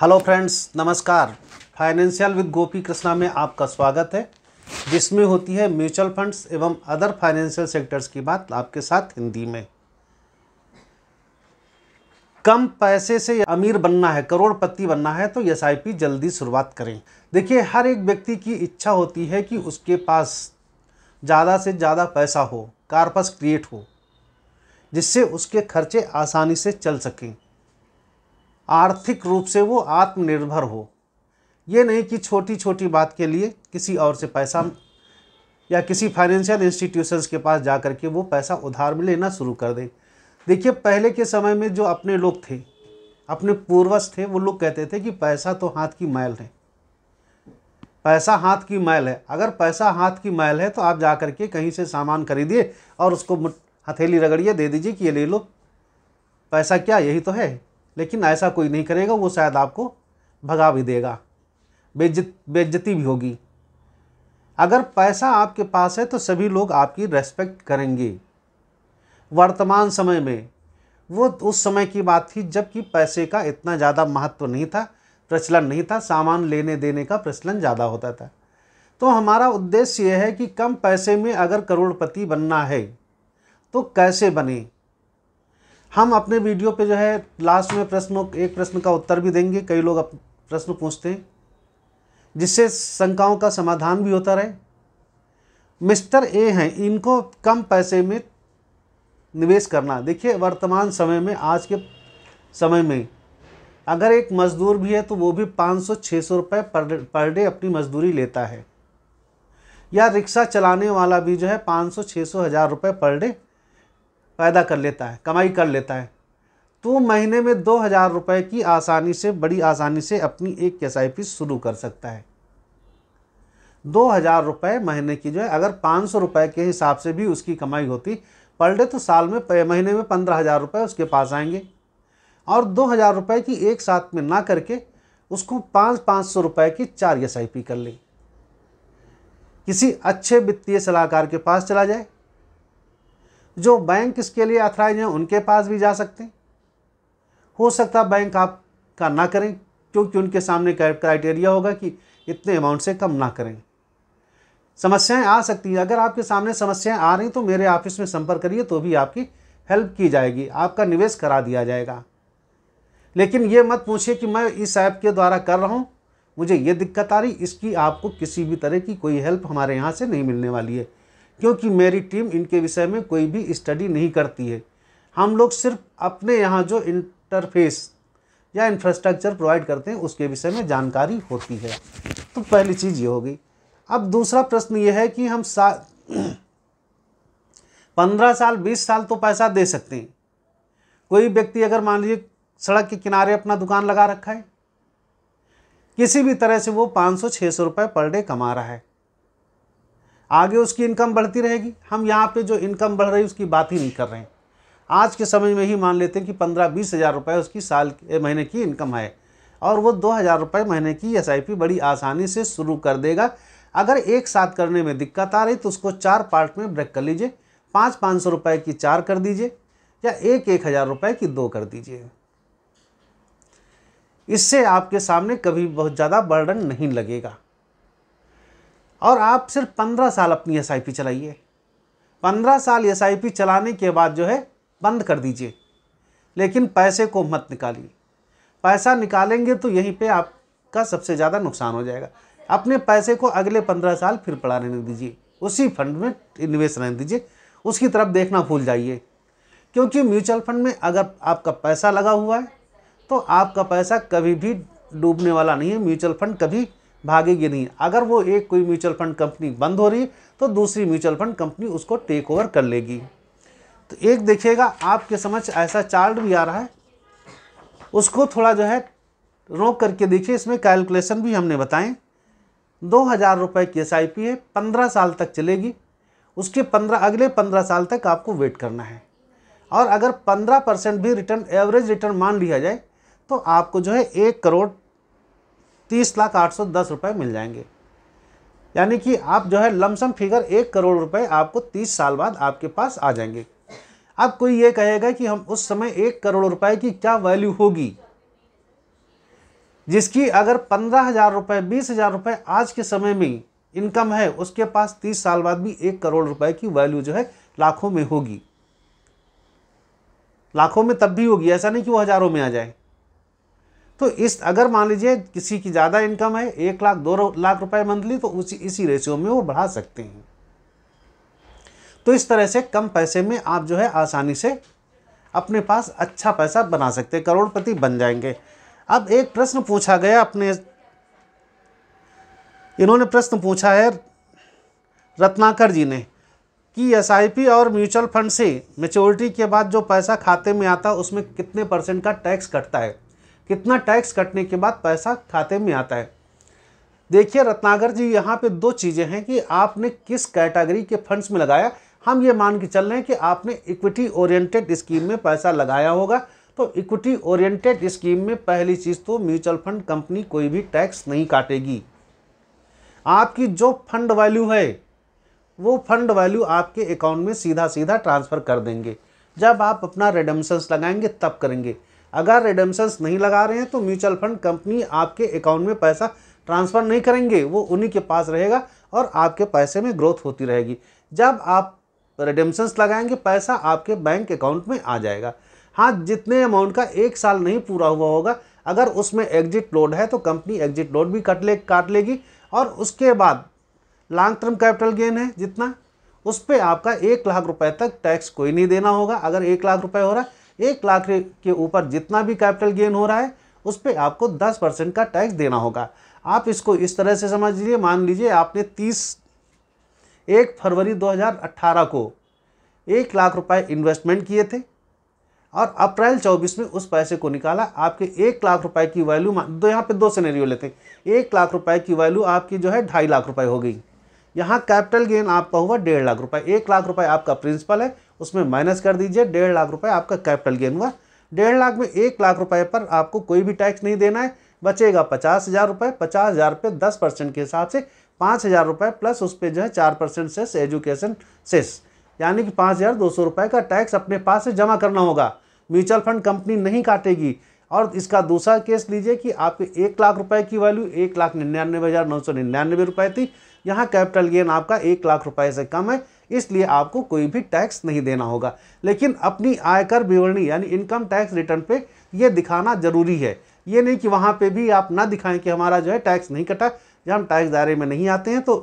hello friends नमस्कार financial with Gopi Krishna में आपका स्वागत है जिसमें होती है म्यूचुअल फंड्स एवं अदर फाइनेंशियल सेक्टर्स की बात आपके साथ हिंदी में कम पैसे से अमीर बनना है करोड़पति बनना है तो एस जल्दी शुरुआत करें देखिए हर एक व्यक्ति की इच्छा होती है कि उसके पास ज़्यादा से ज़्यादा पैसा हो कारपस क्रिएट हो जिससे उसके खर्चे आसानी से चल सकें आर्थिक रूप से वो आत्मनिर्भर हो ये नहीं कि छोटी छोटी बात के लिए किसी और से पैसा या किसी फाइनेंशियल इंस्टीट्यूशंस के पास जा कर के वो पैसा उधार में लेना शुरू कर दें देखिए पहले के समय में जो अपने लोग थे अपने पूर्वज थे वो लोग कहते थे कि पैसा तो हाथ की मैल है पैसा हाथ की मैल है अगर पैसा हाथ की मैल है तो आप जा कर के कहीं से सामान खरीदिए और उसको हथेली रगड़िए दे दीजिए कि ये ले लो पैसा क्या यही तो है लेकिन ऐसा कोई नहीं करेगा वो शायद आपको भगा भी देगा बेज्जत बेज्जती भी होगी अगर पैसा आपके पास है तो सभी लोग आपकी रेस्पेक्ट करेंगे वर्तमान समय में वो उस समय की बात थी जबकि पैसे का इतना ज़्यादा महत्व नहीं था प्रचलन नहीं था सामान लेने देने का प्रचलन ज़्यादा होता था तो हमारा उद्देश्य यह है कि कम पैसे में अगर करोड़पति बनना है तो कैसे बने हम अपने वीडियो पे जो है लास्ट में प्रश्नों एक प्रश्न का उत्तर भी देंगे कई लोग प्रश्न पूछते हैं जिससे शंकाओं का समाधान भी होता रहे मिस्टर ए हैं इनको कम पैसे में निवेश करना देखिए वर्तमान समय में आज के समय में अगर एक मज़दूर भी है तो वो भी 500-600 सौ रुपये पर डे अपनी मजदूरी लेता है या रिक्शा चलाने वाला भी जो है 500-600 हज़ार रुपये पर डे पैदा कर लेता है कमाई कर लेता है तो महीने में दो हज़ार रुपये की आसानी से बड़ी आसानी से अपनी एक एस आई पी शुरू कर सकता है दो हज़ार रुपये महीने की जो है अगर पाँच सौ रुपये के हिसाब से भी उसकी कमाई होती पर डे तो साल में महीने में पंद्रह हज़ार रुपये उसके पास आएंगे और दो हज़ार रुपये की एक साथ में ना करके उसको पाँच पाँच सौ रुपये की चार एस आई पी कर लें किसी अच्छे वित्तीय सलाहकार के पास चला जाए जो बैंक इसके लिए अथराइज हैं उनके पास भी जा सकते हैं हो सकता है बैंक आप का ना करें क्योंकि उनके सामने क्राइटेरिया होगा कि इतने अमाउंट से कम ना करें समस्याएं आ सकती हैं अगर आपके सामने समस्याएं आ रही तो मेरे ऑफिस में संपर्क करिए तो भी आपकी हेल्प की जाएगी आपका निवेश करा दिया जाएगा लेकिन ये मत पूछिए कि मैं इस ऐप के द्वारा कर रहा हूँ मुझे ये दिक्कत आ रही इसकी आपको किसी भी तरह की कोई हेल्प हमारे यहाँ से नहीं मिलने वाली है क्योंकि मेरी टीम इनके विषय में कोई भी स्टडी नहीं करती है हम लोग सिर्फ अपने यहाँ जो इंटरफेस या इंफ्रास्ट्रक्चर प्रोवाइड करते हैं उसके विषय में जानकारी होती है तो पहली चीज़ ये होगी अब दूसरा प्रश्न ये है कि हम सा पंद्रह साल बीस साल तो पैसा दे सकते हैं कोई व्यक्ति अगर मान लीजिए सड़क के किनारे अपना दुकान लगा रखा है किसी भी तरह से वो पाँच सौ छः सौ रुपये पर डे कमा रहा है आगे उसकी इनकम बढ़ती रहेगी हम यहाँ पे जो इनकम बढ़ रही है उसकी बात ही नहीं कर रहे हैं आज के समय में ही मान लेते हैं कि पंद्रह बीस हज़ार रुपये उसकी साल महीने की इनकम है और वो दो हज़ार रुपये महीने की एस बड़ी आसानी से शुरू कर देगा अगर एक साथ करने में दिक्कत आ रही तो उसको चार पार्ट में ब्रेक कर लीजिए पाँच पाँच सौ रुपये की चार कर दीजिए या एक एक हज़ार रुपये की दो कर दीजिए इससे आपके सामने कभी बहुत ज़्यादा बर्डन नहीं लगेगा और आप सिर्फ पंद्रह साल अपनी एस चलाइए पंद्रह साल एस चलाने के बाद जो है बंद कर दीजिए लेकिन पैसे को मत निकालिए पैसा निकालेंगे तो यहीं पे आपका सबसे ज़्यादा नुकसान हो जाएगा अपने पैसे को अगले पंद्रह साल फिर पड़ा रहने दीजिए उसी फंड में इन्वेस्ट रहने दीजिए उसकी तरफ देखना भूल जाइए क्योंकि म्यूचुअल फंड में अगर आपका पैसा लगा हुआ है तो आपका पैसा कभी भी डूबने वाला नहीं है म्यूचुअल फंड कभी भागेगी नहीं अगर वो एक कोई म्यूचुअल फंड कंपनी बंद हो रही तो दूसरी म्यूचुअल फंड कंपनी उसको टेक ओवर कर लेगी तो एक देखिएगा आपके समझ ऐसा चार्ट भी आ रहा है उसको थोड़ा जो है रोक करके देखिए इसमें कैलकुलेशन भी हमने बताएं दो हज़ार रुपये की एस आई पी है पंद्रह साल तक चलेगी उसके पंद्रह अगले पंद्रह साल तक आपको वेट करना है और अगर पंद्रह परसेंट भी रिटर्न एवरेज रिटर्न मान लिया जाए तो आपको जो है एक करोड़ तीस लाख आठ सौ दस रुपये मिल जाएंगे यानी कि आप जो है लमसम फिगर एक करोड़ रुपए आपको तीस साल बाद आपके पास आ जाएंगे अब कोई ये कहेगा कि हम उस समय एक करोड़ रुपए की क्या वैल्यू होगी जिसकी अगर पंद्रह हज़ार रुपये बीस हज़ार रुपये आज के समय में इनकम है उसके पास तीस साल बाद भी एक करोड़ रुपए की वैल्यू जो है लाखों में होगी लाखों में तब भी होगी ऐसा नहीं कि वो हज़ारों में आ जाए तो इस अगर मान लीजिए किसी की ज़्यादा इनकम है एक लाख दो लाख रुपए मंथली तो उसी इसी रेशियो में वो बढ़ा सकते हैं तो इस तरह से कम पैसे में आप जो है आसानी से अपने पास अच्छा पैसा बना सकते हैं करोड़पति बन जाएंगे अब एक प्रश्न पूछा गया अपने इन्होंने प्रश्न पूछा है रत्नाकर जी ने कि एस और म्यूचुअल फंड से मेच्योरिटी के बाद जो पैसा खाते में आता है उसमें कितने परसेंट का टैक्स कटता है कितना टैक्स कटने के बाद पैसा खाते में आता है देखिए रत्नागर जी यहाँ पे दो चीज़ें हैं कि आपने किस कैटेगरी के फंड्स में लगाया हम ये मान के चल रहे हैं कि आपने इक्विटी ओरिएंटेड स्कीम में पैसा लगाया होगा तो इक्विटी ओरिएंटेड स्कीम में पहली चीज़ तो म्यूचुअल फंड कंपनी कोई भी टैक्स नहीं काटेगी आपकी जो फंड वैल्यू है वो फंड वैल्यू आपके अकाउंट में सीधा सीधा ट्रांसफ़र कर देंगे जब आप अपना रेडम्सन्स लगाएंगे तब करेंगे अगर रिडेम्पशंस नहीं लगा रहे हैं तो म्यूचुअल फंड कंपनी आपके अकाउंट में पैसा ट्रांसफ़र नहीं करेंगे वो उन्हीं के पास रहेगा और आपके पैसे में ग्रोथ होती रहेगी जब आप रिडेम्पशंस लगाएंगे पैसा आपके बैंक अकाउंट में आ जाएगा हाँ जितने अमाउंट का एक साल नहीं पूरा हुआ होगा अगर उसमें एग्जिट लोड है तो कंपनी एग्जिट लोड भी कट ले काट लेगी और उसके बाद लॉन्ग टर्म कैपिटल गेन है जितना उस पर आपका एक लाख रुपए तक टैक्स कोई नहीं देना होगा अगर एक लाख रुपए हो रहा है एक लाख के ऊपर जितना भी कैपिटल गेन हो रहा है उस पर आपको दस परसेंट का टैक्स देना होगा आप इसको इस तरह से समझ लीजिए मान लीजिए आपने तीस एक फरवरी 2018 को एक लाख रुपए इन्वेस्टमेंट किए थे और अप्रैल 24 में उस पैसे को निकाला आपके एक लाख रुपए की वैल्यू दो यहाँ पे दो सिनेरियो लेते हैं एक लाख रुपए की वैल्यू आपकी जो है ढाई लाख रुपए हो गई यहाँ कैपिटल गेन आपका हुआ डेढ़ लाख रुपए एक लाख रुपए आपका प्रिंसिपल है उसमें माइनस कर दीजिए डेढ़ लाख रुपये आपका कैपिटल गेन हुआ डेढ़ लाख में एक लाख रुपये पर आपको कोई भी टैक्स नहीं देना है बचेगा पचास हज़ार रुपये पचास हज़ार रुपये दस परसेंट के हिसाब से पाँच हज़ार रुपये प्लस उस पर जो है चार परसेंट सेस एजुकेशन सेस यानी कि पाँच हज़ार दो सौ रुपये का टैक्स अपने पास से जमा करना होगा म्यूचुअल फंड कंपनी नहीं काटेगी और इसका दूसरा केस लीजिए कि आपके एक लाख रुपए की वैल्यू एक लाख निन्यानवे हज़ार नौ सौ निन्यानवे रुपये थी यहाँ कैपिटल गेन आपका एक लाख रुपए से कम है इसलिए आपको कोई भी टैक्स नहीं देना होगा लेकिन अपनी आयकर विवरणी यानी इनकम टैक्स रिटर्न पे ये दिखाना ज़रूरी है ये नहीं कि वहाँ पे भी आप ना दिखाएं कि हमारा जो है टैक्स नहीं कटा या हम टैक्स दायरे में नहीं आते हैं तो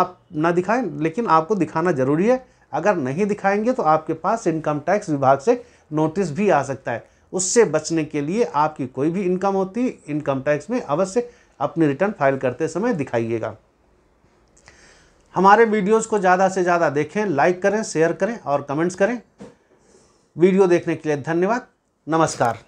आप ना दिखाएं लेकिन आपको दिखाना ज़रूरी है अगर नहीं दिखाएंगे तो आपके पास इनकम टैक्स विभाग से नोटिस भी आ सकता है उससे बचने के लिए आपकी कोई भी इनकम होती इनकम टैक्स में अवश्य अपनी रिटर्न फाइल करते समय दिखाइएगा हमारे वीडियोस को ज़्यादा से ज़्यादा देखें लाइक करें शेयर करें और कमेंट्स करें वीडियो देखने के लिए धन्यवाद नमस्कार